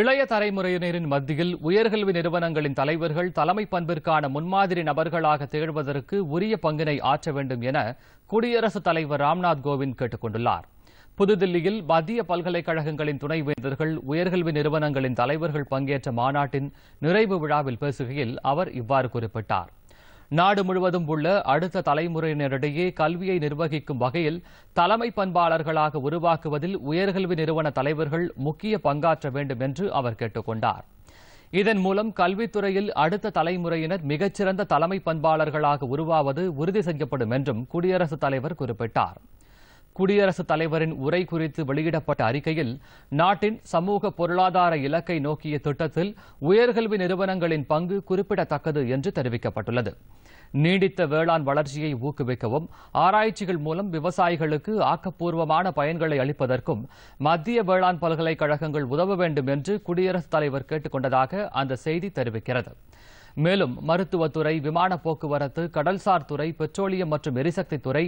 இளைய தலைமுறையினரின் மத்தியில் உயர்கல்வி நிறுவனங்களின் தலைவர்கள் தலைமை பண்பிற்கான முன்மாதிரி நபர்களாக திகழ்வதற்கு உரிய பங்கினை ஆற்ற வேண்டும் என குடியரசுத் தலைவர் ராம்நாத் கோவிந்த் கேட்டுக் கொண்டுள்ளார் புதுதில்லியில் மத்திய பல்கலைக்கழகங்களின் துணைவேந்தர்கள் உயர்கல்வி நிறுவனங்களின் தலைவர்கள் பங்கேற்ற மாநாட்டின் நிறைவு விழாவில் பேசுகையில் அவர் இவ்வாறு குறிப்பிட்டார் நாடு முழுவதும் உள்ள அடுத்த தலைமுறையினரிடையே கல்வியை நிர்வகிக்கும் வகையில் தலைமை பண்பாளர்களாக உருவாக்குவதில் உயர்கல்வி நிறுவன தலைவர்கள் முக்கிய பங்காற்ற வேண்டும் என்று அவர் கேட்டுக் கொண்டார் இதன் மூலம் கல்வித்துறையில் அடுத்த தலைமுறையினர் மிகச்சிறந்த தலைமை பண்பாளர்களாக உருவாவது உறுதி செய்யப்படும் என்றும் குடியரசுத் தலைவர் குறிப்பிட்டார் குடியரசு தலைவரின் உரை குறித்து வெளியிடப்பட்ட அறிக்கையில் நாட்டின் சமூக பொருளாதார இலக்கை நோக்கிய திட்டத்தில் உயர்கல்வி நிறுவனங்களின் பங்கு குறிப்பிடத்தக்கது என்று தெரிவிக்கப்பட்டுள்ளது நீடித்த வேளாண் வளர்ச்சியை ஊக்குவிக்கவும் ஆராய்ச்சிகள் மூலம் விவசாயிகளுக்கு ஆக்கப்பூர்வமான பயன்களை அளிப்பதற்கும் மத்திய வேளாண் பல்கலைக்கழகங்கள் உதவ வேண்டும் என்று குடியரசுத் தலைவர் கேட்டுக் கொண்டதாக அந்த செய்தி தெரிவிக்கிறது மேலும் மருத்துவத்துறை விமான போக்குவரத்து கடல்சார் துறை பெட்ரோலியம் மற்றும் எரிசக்தி துறை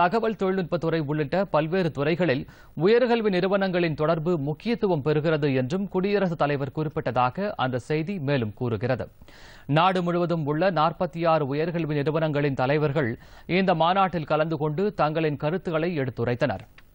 தகவல் தொழில்நுட்பத்துறை உள்ளிட்ட பல்வேறு துறைகளில் உயர்கல்வி நிறுவனங்களின் தொடர்பு முக்கியத்துவம் பெறுகிறது என்றும் குடியரசுத் தலைவர் குறிப்பிட்டதாக அந்த செய்தி மேலும் கூறுகிறது நாடு முழுவதும் உள்ள நாற்பத்தி ஆறு உயர்கல்வி நிறுவனங்களின் தலைவர்கள் இந்த மாநாட்டில் கலந்து கொண்டு தங்களின் கருத்துக்களை எடுத்துரைத்தனா்